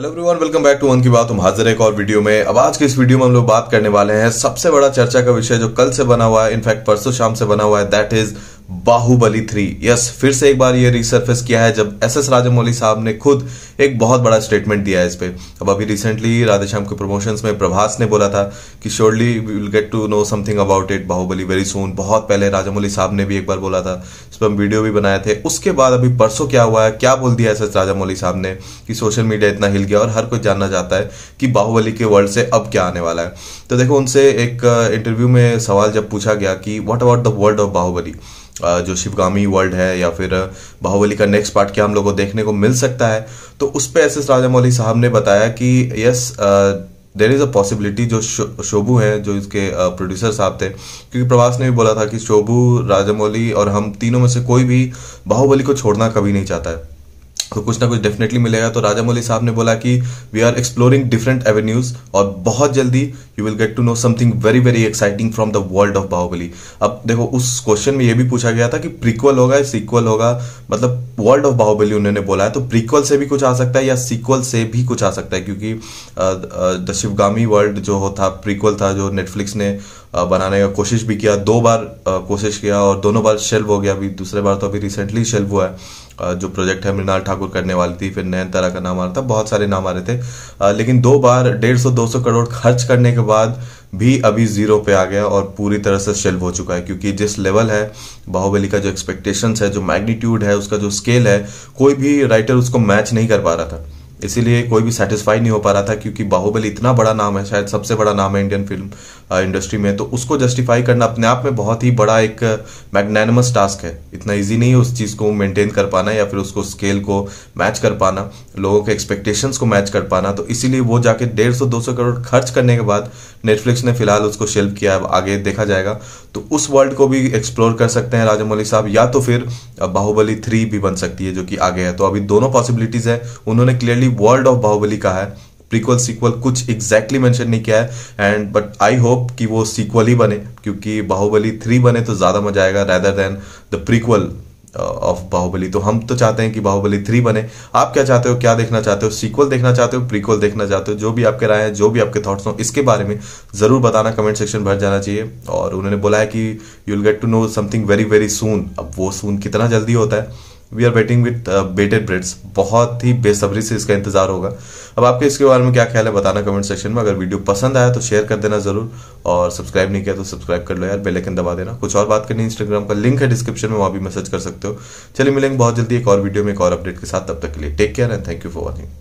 hello everyone welcome back to वन की बात हम हाजिर एक और वीडियो में अब आज के इस वीडियो में हम लोग बात करने वाले हैं सबसे बड़ा चर्चा का विषय जो कल से बना हुआ है इनफैक्ट परसों शाम से बना हुआ है that is Baahubali three yes फिर से एक बार ये रिसर्फेस किया है जब एस एस राजामौली साहब ने खुद एक बहुत बड़ा स्टेटमेंट दिया है इस पर अब अभी रिसेंटली राधेश्याम के प्रमोशंस में प्रभास ने बोला था कि surely we will get to know something about it Baahubali very soon बहुत पहले राजामौली साहब ने भी एक बार बोला था इस पर हम वीडियो भी बनाए थे उसके बाद अभी परसों क्या हुआ है क्या बोल दिया एस एस राजामौली साहब ने कि सोशल मीडिया इतना हिल गया और हर कोई जानना चाहता है कि बाहुबली के वर्ल्ड से अब क्या आने वाला है तो देखो उनसे एक इंटरव्यू में सवाल जब पूछा गया कि what about the world of Baahubali जो शिवगामी वर्ल्ड है या फिर बाहुबली का नेक्स्ट पार्ट क्या हम लोग को देखने को मिल सकता है तो उस पर एस एस राजामौली साहब ने बताया कि yes there is a possibility जो शो, शोभू हैं जो इसके प्रोड्यूसर साहब थे क्योंकि प्रवास ने भी बोला था कि शोभू राजामौली और हम तीनों में से कोई भी बाहुबली को छोड़ना कभी नहीं चाहता है तो कुछ ना कुछ डेफिनेटली मिलेगा तो राजा मौली साहब ने बोला कि we are exploring different avenues और बहुत जल्दी you will get to know something very very exciting from the world of Baahubali अब देखो उस क्वेश्चन में ये भी पूछा गया था कि प्रीक्वल होगा सीक्वल होगा मतलब वर्ल्ड ऑफ बाहुबली उन्होंने बोला है तो प्रीक्वल से भी कुछ आ सकता है या सीक्वल से भी कुछ आ सकता है क्योंकि द शिवगामी वर्ल्ड जो था प्रीक्वल था जो नेटफ्लिक्स ने बनाने का कोशिश भी किया दो बार कोशिश किया और दोनों बार शेल्व हो गया अभी दूसरे बार तो अभी रिसेंटली शेल्व हुआ है जो प्रोजेक्ट है मृणाल ठाकुर करने वाली थी फिर तारा का नाम आ रहा था बहुत सारे नाम आ रहे थे लेकिन दो बार डेढ़ सौ दो सौ करोड़ खर्च करने के बाद भी अभी जीरो पे आ गया और पूरी तरह से शेल्व हो चुका है क्योंकि जिस लेवल है बाहुबली का जो एक्सपेक्टेशंस है जो मैग्नीट्यूड है उसका जो स्केल है कोई भी राइटर उसको मैच नहीं कर पा रहा था इसीलिए कोई भी सेटिस्फाई नहीं हो पा रहा था क्योंकि बाहुबली इतना बड़ा नाम है शायद सबसे बड़ा नाम है इंडियन फिल्म इंडस्ट्री में तो उसको जस्टिफाई करना अपने आप में बहुत ही बड़ा एक मैग्नानमस टास्क है इतना ईजी नहीं है उस चीज़ को मेंटेन कर पाना या फिर उसको स्केल को मैच कर पाना लोगों के एक्सपेक्टेशंस को मैच कर पाना तो इसीलिए वो जाके डेढ़ सौ दो सौ करोड़ खर्च करने के बाद नेटफ्लिक्स ने फिलहाल उसको शेल्फ किया है आगे देखा जाएगा तो उस वर्ल्ड को भी एक्सप्लोर कर सकते हैं राजामौली साहब या तो फिर बाहुबली थ्री भी बन सकती है जो कि आगे है तो अभी दोनों पॉसिबिलिटीज़ है उन्होंने क्लियरली वर्ल्ड ऑफ बाहुबली का है प्रीक्वल सीक्वल कुछ एग्जैक्टली exactly मेंशन नहीं किया है एंड बट आई होप कि वो सीक्वल ही बने क्योंकि बाहुबली थ्री बने तो ज़्यादा मजा आएगा rather than the prequel of Baahubali तो हम तो चाहते हैं कि बाहुबली थ्री बने आप क्या चाहते हो क्या देखना चाहते हो सीक्वल देखना चाहते हो प्रीक्वल देखना चाहते हो जो भी आपके राय है जो भी आपके थॉट्स हो इसके बारे में ज़रूर बताना कमेंट सेक्शन भर जाना चाहिए और उन्होंने बोला है कि you will get to know something very very soon अब वो सून कितना जल्दी होता है we are waiting with bated breaths बहुत ही बेसब्री से इसका इंतजार होगा अब आपके इसके बारे में क्या ख्याल है बताना कमेंट सेक्शन में अगर वीडियो पसंद आया तो शेयर कर देना जरूर और सब्सक्राइब नहीं किया तो सब्सक्राइब कर लो यार आइकन दबा देना कुछ और बात करनी इंस्टाग्राम का लिंक है डिस्क्रिप्शन में वहाँ भी मैसेज कर सकते हो चलिए मिलेंगे बहुत जल्दी एक और वीडियो में एक और अपडेट के साथ तब तक के लिए take care and thank you for watching